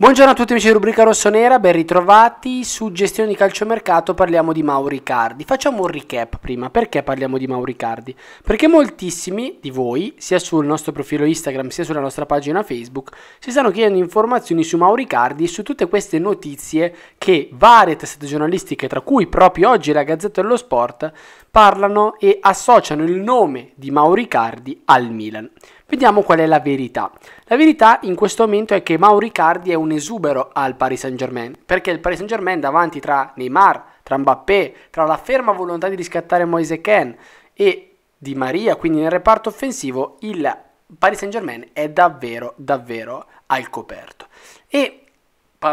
Buongiorno a tutti amici di Rubrica Rossonera, ben ritrovati. Su gestione di calciomercato parliamo di Mauri Cardi. Facciamo un recap prima, perché parliamo di Mauri Cardi? Perché moltissimi di voi, sia sul nostro profilo Instagram sia sulla nostra pagina Facebook, si stanno chiedendo informazioni su Mauri Cardi e su tutte queste notizie che varie testate giornalistiche, tra cui proprio oggi la Gazzetta dello Sport, parlano e associano il nome di Mauri Cardi al Milan. Vediamo qual è la verità. La verità in questo momento è che Mauro Icardi è un esubero al Paris Saint-Germain, perché il Paris Saint-Germain davanti tra Neymar, tra Mbappé, tra la ferma volontà di riscattare Moise Ken e Di Maria, quindi nel reparto offensivo, il Paris Saint-Germain è davvero davvero al coperto. E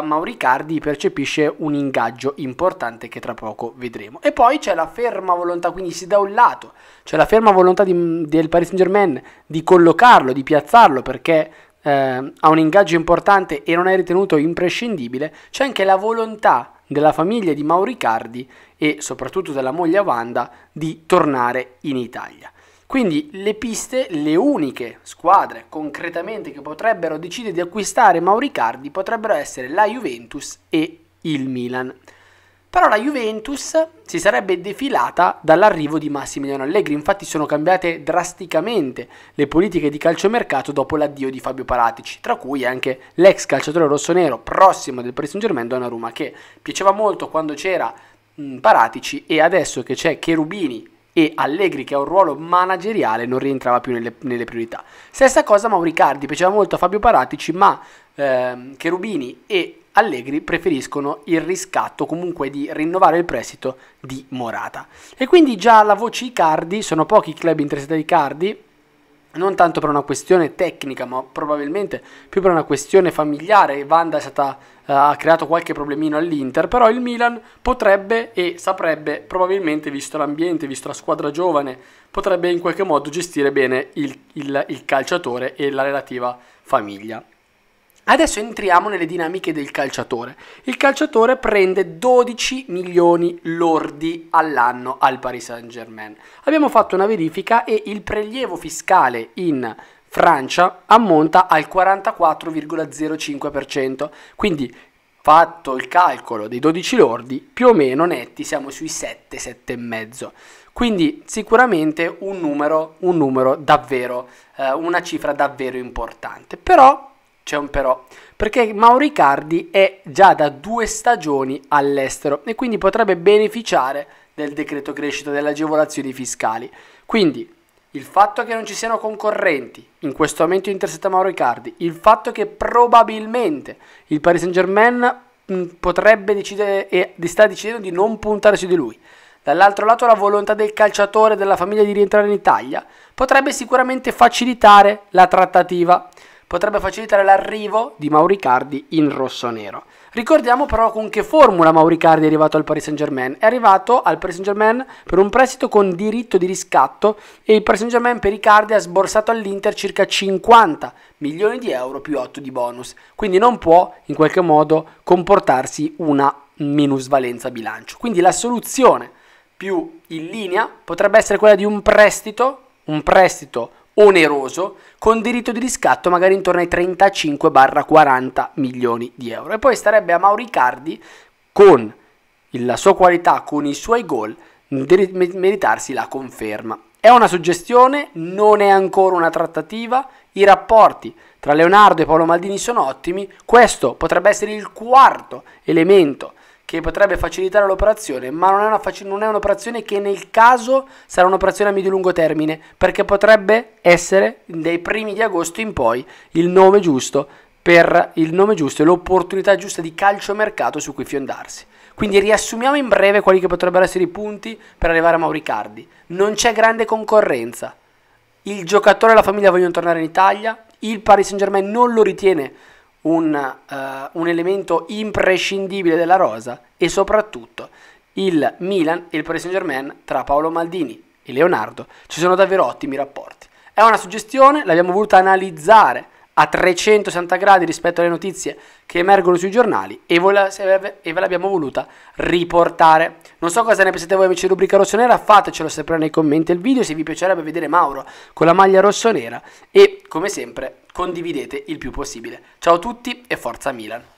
Mauricardi percepisce un ingaggio importante che tra poco vedremo. E poi c'è la ferma volontà, quindi se da un lato c'è la ferma volontà di, del Paris Saint Germain di collocarlo, di piazzarlo perché eh, ha un ingaggio importante e non è ritenuto imprescindibile, c'è anche la volontà della famiglia di Mauricardi e soprattutto della moglie Wanda di tornare in Italia. Quindi le piste, le uniche squadre concretamente che potrebbero decidere di acquistare Mauricardi potrebbero essere la Juventus e il Milan. Però la Juventus si sarebbe defilata dall'arrivo di Massimiliano Allegri, infatti sono cambiate drasticamente le politiche di calciomercato dopo l'addio di Fabio Paratici, tra cui anche l'ex calciatore rossonero prossimo del Paris Saint-Germain Donnarumma che piaceva molto quando c'era Paratici e adesso che c'è Cherubini e Allegri che ha un ruolo manageriale non rientrava più nelle, nelle priorità. Stessa cosa Mauricardi, piaceva molto a Fabio Paratici ma ehm, Cherubini e Allegri preferiscono il riscatto comunque di rinnovare il prestito di Morata. E quindi già la voce Icardi, sono pochi i club interessati ai Cardi, non tanto per una questione tecnica, ma probabilmente più per una questione familiare. Vanda stata, uh, ha creato qualche problemino all'Inter, però il Milan potrebbe e saprebbe, probabilmente, visto l'ambiente, visto la squadra giovane, potrebbe in qualche modo gestire bene il, il, il calciatore e la relativa famiglia. Adesso entriamo nelle dinamiche del calciatore. Il calciatore prende 12 milioni lordi all'anno al Paris Saint-Germain. Abbiamo fatto una verifica e il prelievo fiscale in Francia ammonta al 44,05%. Quindi fatto il calcolo dei 12 lordi, più o meno netti siamo sui 7, 7,5. Quindi sicuramente un numero, un numero davvero, eh, una cifra davvero importante. Però c'è un però, perché Mauricardi è già da due stagioni all'estero e quindi potrebbe beneficiare del decreto crescita delle agevolazioni fiscali. Quindi il fatto che non ci siano concorrenti in questo momento Intersetta Mauricardi, il fatto che probabilmente il Paris Saint Germain potrebbe decidere e sta decidendo di non puntare su di lui. Dall'altro lato la volontà del calciatore e della famiglia di rientrare in Italia potrebbe sicuramente facilitare la trattativa potrebbe facilitare l'arrivo di Mauricardi in rosso-nero. Ricordiamo però con che formula Mauricardi è arrivato al Paris Saint-Germain. È arrivato al Paris Saint-Germain per un prestito con diritto di riscatto e il Paris Saint-Germain per Icardi ha sborsato all'Inter circa 50 milioni di euro più 8 di bonus. Quindi non può in qualche modo comportarsi una minusvalenza bilancio. Quindi la soluzione più in linea potrebbe essere quella di un prestito, un prestito oneroso con diritto di riscatto magari intorno ai 35-40 milioni di euro. E poi starebbe a Mauricardi con la sua qualità, con i suoi gol, meritarsi la conferma. È una suggestione, non è ancora una trattativa, i rapporti tra Leonardo e Paolo Maldini sono ottimi, questo potrebbe essere il quarto elemento che potrebbe facilitare l'operazione, ma non è, faci- non è, un'operazione che nel caso sarà un'operazione a medio-lungo termine, perché potrebbe essere dai primi di agosto in poi il nome giusto per il nome giusto e l'opportunità giusta di calciomercato su cui fiondarsi. Quindi riassumiamo in breve quali che potrebbero essere i punti per arrivare a Mauricardi. Non c'è grande concorrenza. Il giocatore e la famiglia vogliono tornare in Italia, il Paris Saint-Germain non lo ritiene un, uh, un elemento imprescindibile della rosa e soprattutto il Milan e il Paris Saint Germain tra Paolo Maldini e Leonardo ci sono davvero ottimi rapporti. È una suggestione, l'abbiamo voluta analizzare a 360 gradi rispetto alle notizie che emergono sui giornali e, ve l'abbiamo voluta riportare. Non so cosa ne pensate voi amici di Rubrica Rossonera, fatecelo sapere nei commenti del video se vi piacerebbe vedere Mauro con la maglia rossonera e come sempre condividete il più possibile. Ciao a tutti e forza Milan!